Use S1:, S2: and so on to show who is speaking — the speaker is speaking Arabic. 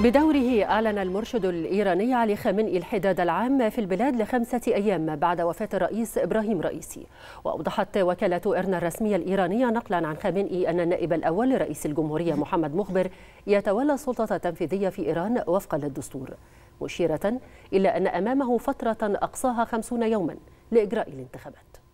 S1: بدوره أعلن المرشد الإيراني علي خامنئي الحداد العام في البلاد لخمسة أيام بعد وفاة الرئيس إبراهيم رئيسي وأوضحت وكالة إرنا الرسمية الإيرانية نقلا عن خامنئي أن النائب الأول لرئيس الجمهورية محمد مخبر يتولى السلطة التنفيذية في إيران وفقا للدستور مشيرة إلى أن أمامه فترة أقصاها خمسون يوما لإجراء الانتخابات